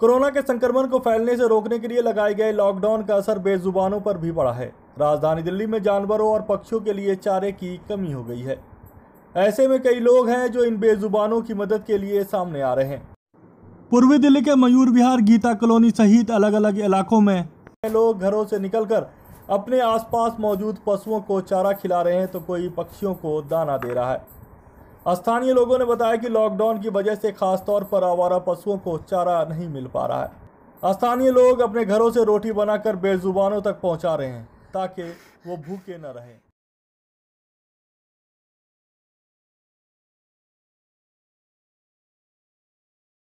corona के संक्रमण को फैलने से रोकने के लिए लगाए गए लॉकडाउन का असर बेजुबानों पर भी पड़ा है राजधानी दिल्ली में जानवरों और पक्षियों के लिए चारे की कमी हो गई है ऐसे में कई लोग हैं जो इन बेजुबानों की मदद के लिए सामने आ रहे हैं पूर्वी दिल्ली के मयूर विहार गीता कॉलोनी सहित अलग अलग इलाकों में लोग घरों से निकलकर अपने आसपास मौजूद पशुओं को चारा खिला रहे हैं तो कोई पक्षियों को दाना दे रहा है स्थानीय लोगों ने बताया कि लॉकडाउन की वजह से खासतौर पर आवारा पशुओं को चारा नहीं मिल पा रहा है स्थानीय लोग अपने घरों से रोटी बनाकर बेजुबानों तक पहुंचा रहे हैं ताकि वो भूखे न रहें